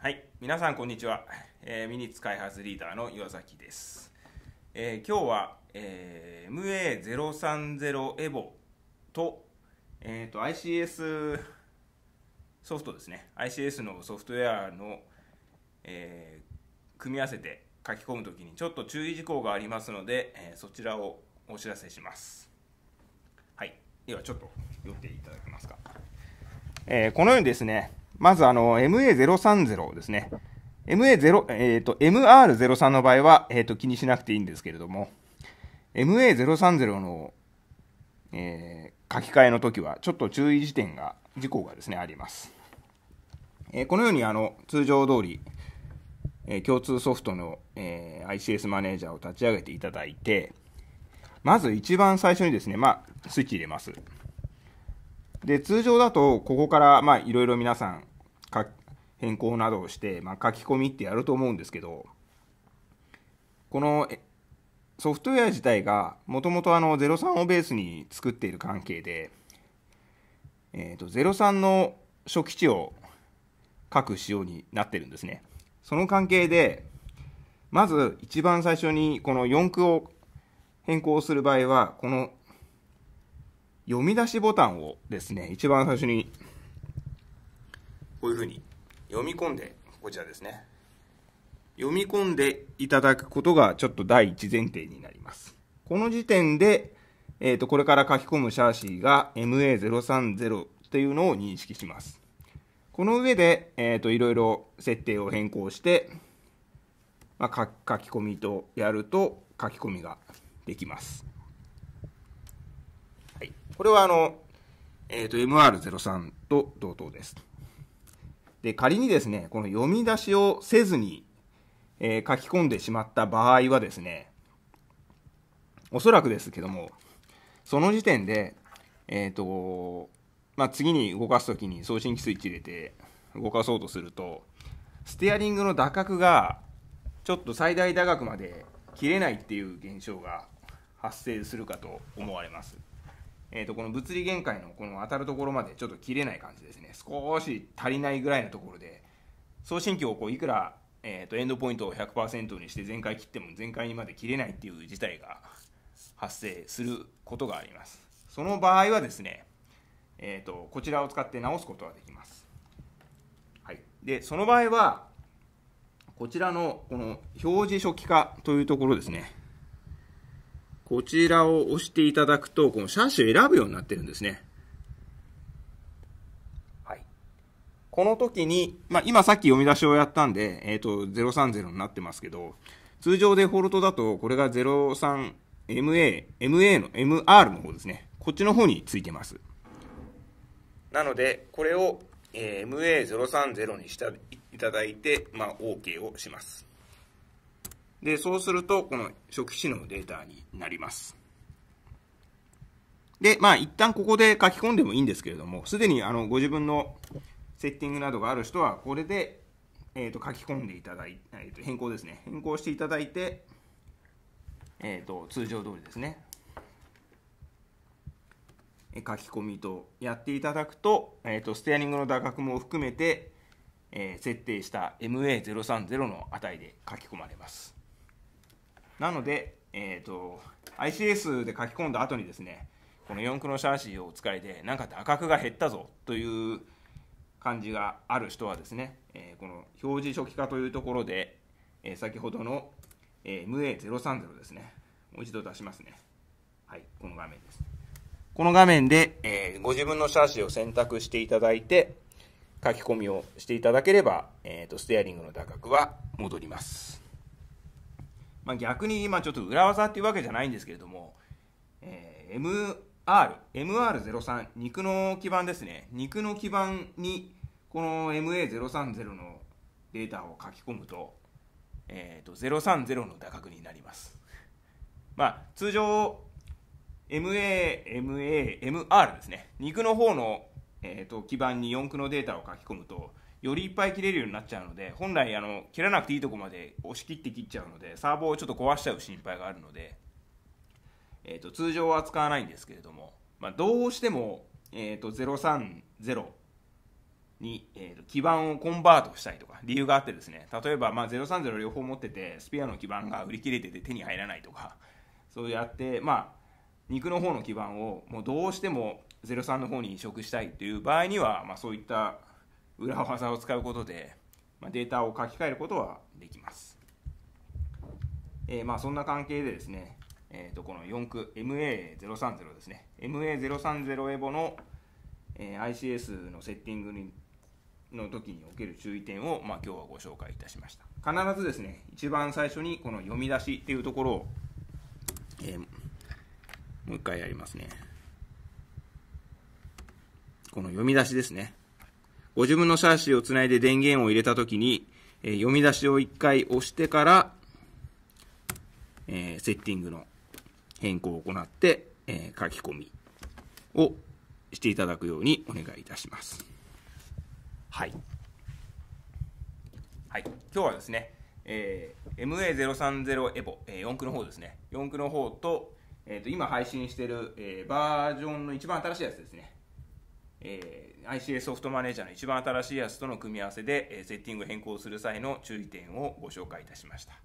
はい、皆さんこんにちは、えー、ミニッツ開発リーダーの岩崎です、えー、今日は、えー、MA030 エボと,、えーと、と ICS ソフトですね ICS のソフトウェアの、えー、組み合わせて書き込むときにちょっと注意事項がありますので、えー、そちらをお知らせしますはいではちょっと寄っていただけますか、えー、このようにですねまずあの、MA030 ですね。MA0、えっ、ー、と、MR03 の場合は、えっ、ー、と、気にしなくていいんですけれども、MA030 の、えー、書き換えの時は、ちょっと注意事点が、事項がですね、あります。えー、このように、あの、通常通り、え共通ソフトの、え ICS マネージャーを立ち上げていただいて、まず一番最初にですね、まあ、スイッチ入れます。で、通常だと、ここから、まあ、いろいろ皆さん、変更などをして、まあ、書き込みってやると思うんですけど、このソフトウェア自体が、もともとあの、03をベースに作っている関係で、えっ、ー、と、03の初期値を書く仕様になってるんですね。その関係で、まず一番最初にこの4区を変更する場合は、この読み出しボタンをですね、一番最初に、こういうふうに読み込んで、こちらですね。読み込んでいただくことがちょっと第一前提になります。この時点で、えっ、ー、と、これから書き込むシャーシーが MA030 というのを認識します。この上で、えっ、ー、と、いろいろ設定を変更して、まあ、書き込みとやると書き込みができます。これはあの、えっ、ー、と、MR03 と同等です。で、仮にですね、この読み出しをせずに、えー、書き込んでしまった場合はですね、おそらくですけども、その時点で、えっ、ー、と、まあ、次に動かすときに送信機スイッチ入れて動かそうとすると、ステアリングの打角が、ちょっと最大打角まで切れないっていう現象が発生するかと思われます。えっ、ー、と、この物理限界のこの当たるところまでちょっと切れない感じですね。少し足りないぐらいのところで、送信機をこういくら、えー、とエンドポイントを100%にして全開切っても全開にまで切れないっていう事態が発生することがあります。その場合はですね、えーと、とこちらを使って直すことができます。はい、でその場合はこちらのこの表示初期化というところですねこちらを押していただくと、この車種選ぶようになってるんですね。はい。この時に、まあ、今さっき読み出しをやったんで、えっ、ー、と、030になってますけど、通常デフォルトだと、これが 03MA、MA の MR の方ですね。こっちの方についてます。なので、これを、えー、MA030 にしていただいて、まあ、OK をします。で、そうすると、この初期値のデータになります。で、まあ、一旦ここで書き込んでもいいんですけれども、すでにあのご自分のセッティングなどがある人は、これで、えー、と書き込んでいただいて、えー、と変更ですね。変更していただいて、えー、と通常通りですね。書き込みとやっていただくと、えー、とステアリングの打角も含めて、えー、設定した MA030 の値で書き込まれます。なので、えーと、ICS で書き込んだ後にですね、この四駆のシャーシーを使いで、なんか打角が減ったぞという感じがある人はですね、えー、この表示初期化というところで、えー、先ほどの、えー、MA030 ですね、もう一度出しますね。はい、この画面です。この画面で、えー、ご自分のシャーシーを選択していただいて、書き込みをしていただければ、えーと、ステアリングの打角は戻ります。まあ、逆に今ちょっと裏技っていうわけじゃないんですけれども、えー、MR、MR03、肉の基盤ですね。肉の基盤に、この MA030 のデータを書き込むと、えー、と030の打角になります。まあ、通常、MA、MA、MR ですね。肉の方の、えー、と基盤に四駆のデータを書き込むと、よりいっぱい切れるようになっちゃうので本来あの切らなくていいとこまで押し切って切っちゃうのでサーボをちょっと壊しちゃう心配があるので、えーと、通常は使わないんですけれども、まあ、どうしても、えーと、030に、えーと、基盤をコンバートしたいとか理由があってですね例えば、まあ、030両方持っててスペアの基盤が売り切れてて手に入らないとかそうやってまあ肉の方の基盤をもうどうしても03の方に移植したいという場合には、まあ、そういった裏技を使うことで、まあ、データを書き換えることはできます。えー、まあそんな関係でですね、えー、とこの4区 MA030 ですね、MA030 エボの、えー、ICS のセッティングにの時における注意点を、まあ、今日はご紹介いたしました。必ずですね、一番最初にこの読み出しっていうところを、えー、もう一回やりますね。この読み出しですね。ご自分のシャーシをつないで電源を入れたときに、え読み出しを1回押してから、えセッティングの変更を行って、え書き込みをしていただくようにお願いいたします。はい。はい、今日はですね、えー、MA030 エボ、えー、4区の方ですね、4区の方と、えーと、と今配信している、えー、バージョンの一番新しいやつですね、えー、ICA ソフトマネージャーの一番新しいやつとの組み合わせで、えー、セッティング変更する際の注意点をご紹介いたしました。